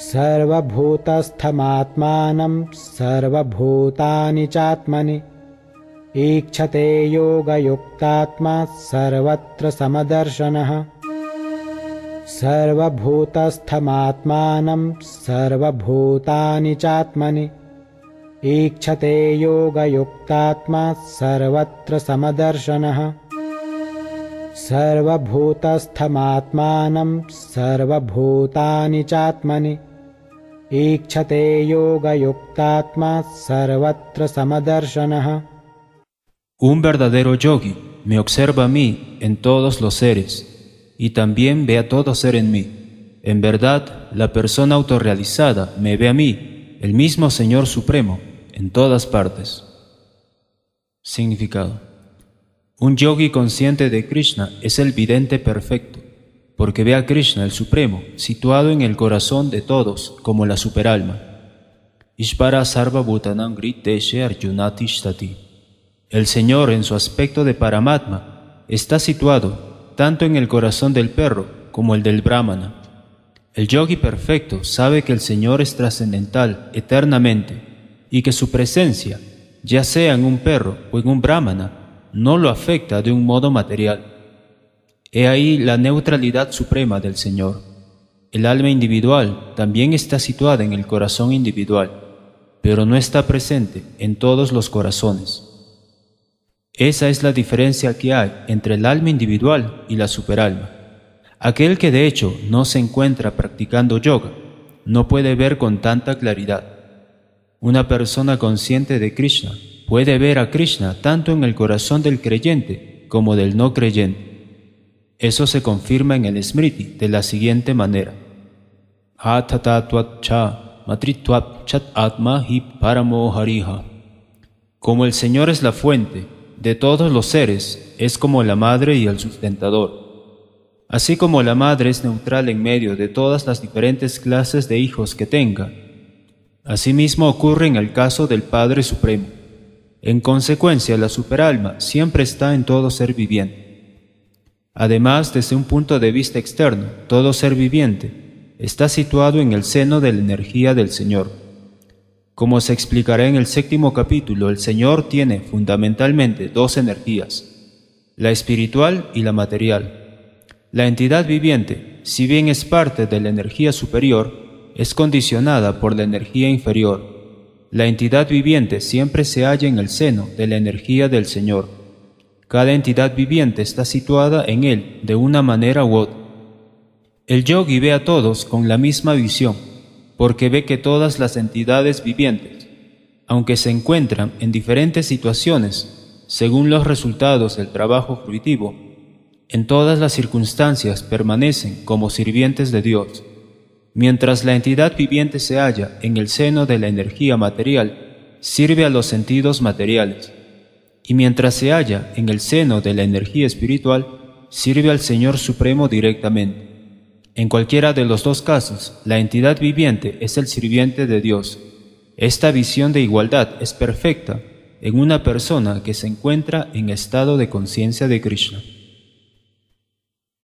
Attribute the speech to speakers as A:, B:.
A: सर्वभूतस्थमात्मानं सर्वभूतानि चात्मनि ईक्षते योगयुक्तात्मा सर्वत्र समदर्शनः सर्वभूतस्थमात्मानं सर्वभूतानि चात्मनि ईक्षते योगयुक्तात्मा सर्वत्र समदर्शनः सर्वभूतस्थमात्मानं सर्वभूतानि चात्मनि Un
B: verdadero yogi me observa a mí en todos los seres y también ve a todo ser en mí. En verdad, la persona autorrealizada me ve a mí, el mismo Señor Supremo, en todas partes. Significado. Un yogi consciente de Krishna es el vidente perfecto porque ve a Krishna el Supremo, situado en el corazón de todos, como la superalma. Ishvara Sarva Bhutanam El Señor, en su aspecto de Paramatma, está situado tanto en el corazón del perro como el del Brahmana. El yogi perfecto sabe que el Señor es trascendental eternamente y que su presencia, ya sea en un perro o en un Brahmana, no lo afecta de un modo material. He ahí la neutralidad suprema del Señor. El alma individual también está situada en el corazón individual, pero no está presente en todos los corazones. Esa es la diferencia que hay entre el alma individual y la superalma. Aquel que de hecho no se encuentra practicando yoga no puede ver con tanta claridad. Una persona consciente de Krishna puede ver a Krishna tanto en el corazón del creyente como del no creyente. Eso se confirma en el Smriti de la siguiente manera. Como el Señor es la fuente de todos los seres, es como la madre y el sustentador. Así como la madre es neutral en medio de todas las diferentes clases de hijos que tenga, asimismo ocurre en el caso del Padre Supremo. En consecuencia, la superalma siempre está en todo ser viviente. Además, desde un punto de vista externo, todo ser viviente está situado en el seno de la energía del Señor. Como se explicará en el séptimo capítulo, el Señor tiene fundamentalmente dos energías, la espiritual y la material. La entidad viviente, si bien es parte de la energía superior, es condicionada por la energía inferior. La entidad viviente siempre se halla en el seno de la energía del Señor. Cada entidad viviente está situada en él de una manera u otra. El yogi ve a todos con la misma visión, porque ve que todas las entidades vivientes, aunque se encuentran en diferentes situaciones, según los resultados del trabajo fruitivo, en todas las circunstancias permanecen como sirvientes de Dios. Mientras la entidad viviente se halla en el seno de la energía material, sirve a los sentidos materiales y mientras se halla en el seno de la energía espiritual, sirve al Señor Supremo directamente. En cualquiera de los dos casos, la entidad viviente es el sirviente de Dios. Esta visión de igualdad es perfecta en una persona que se encuentra en estado de conciencia de Krishna.